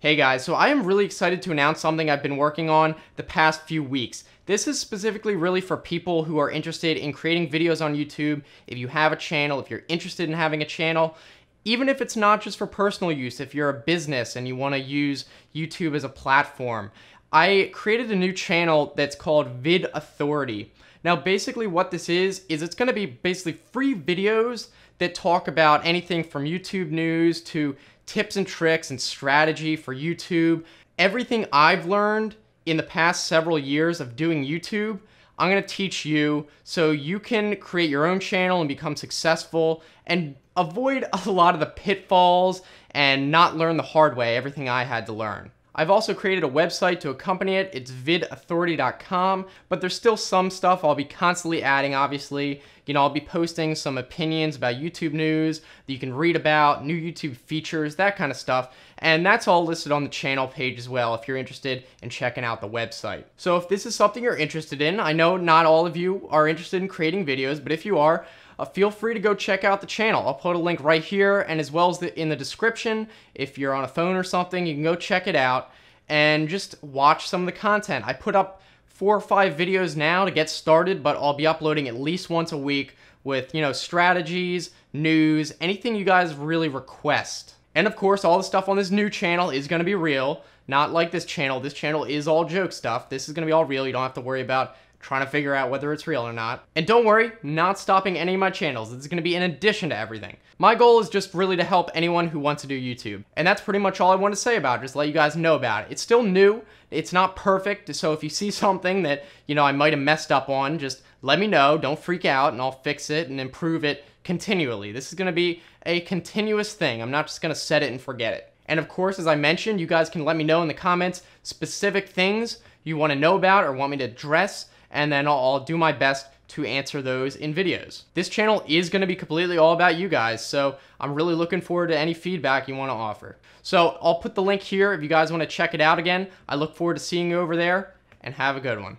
Hey guys, so I am really excited to announce something I've been working on the past few weeks. This is specifically really for people who are interested in creating videos on YouTube, if you have a channel, if you're interested in having a channel, even if it's not just for personal use, if you're a business and you want to use YouTube as a platform. I created a new channel that's called Vid Authority. Now basically what this is, is it's going to be basically free videos that talk about anything from YouTube news to tips and tricks and strategy for YouTube. Everything I've learned in the past several years of doing YouTube, I'm gonna teach you so you can create your own channel and become successful and avoid a lot of the pitfalls and not learn the hard way everything I had to learn. I've also created a website to accompany it. It's vidauthority.com, but there's still some stuff I'll be constantly adding, obviously. You know, I'll be posting some opinions about YouTube news that you can read about, new YouTube features, that kind of stuff. And that's all listed on the channel page as well if you're interested in checking out the website. So if this is something you're interested in, I know not all of you are interested in creating videos, but if you are, uh, feel free to go check out the channel. I'll put a link right here and as well as the, in the description. If you're on a phone or something, you can go check it out and just watch some of the content. I put up four or five videos now to get started, but I'll be uploading at least once a week with, you know, strategies, news, anything you guys really request. And of course, all the stuff on this new channel is going to be real, not like this channel. This channel is all joke stuff. This is going to be all real. You don't have to worry about trying to figure out whether it's real or not. And don't worry, not stopping any of my channels. It's gonna be in addition to everything. My goal is just really to help anyone who wants to do YouTube. And that's pretty much all I want to say about it, just let you guys know about it. It's still new, it's not perfect, so if you see something that, you know, I might have messed up on, just let me know, don't freak out, and I'll fix it and improve it continually. This is going to be a continuous thing. I'm not just going to set it and forget it. And of course, as I mentioned, you guys can let me know in the comments specific things you want to know about or want me to address, and then I'll, I'll do my best to answer those in videos. This channel is gonna be completely all about you guys, so I'm really looking forward to any feedback you wanna offer. So I'll put the link here if you guys wanna check it out again. I look forward to seeing you over there, and have a good one.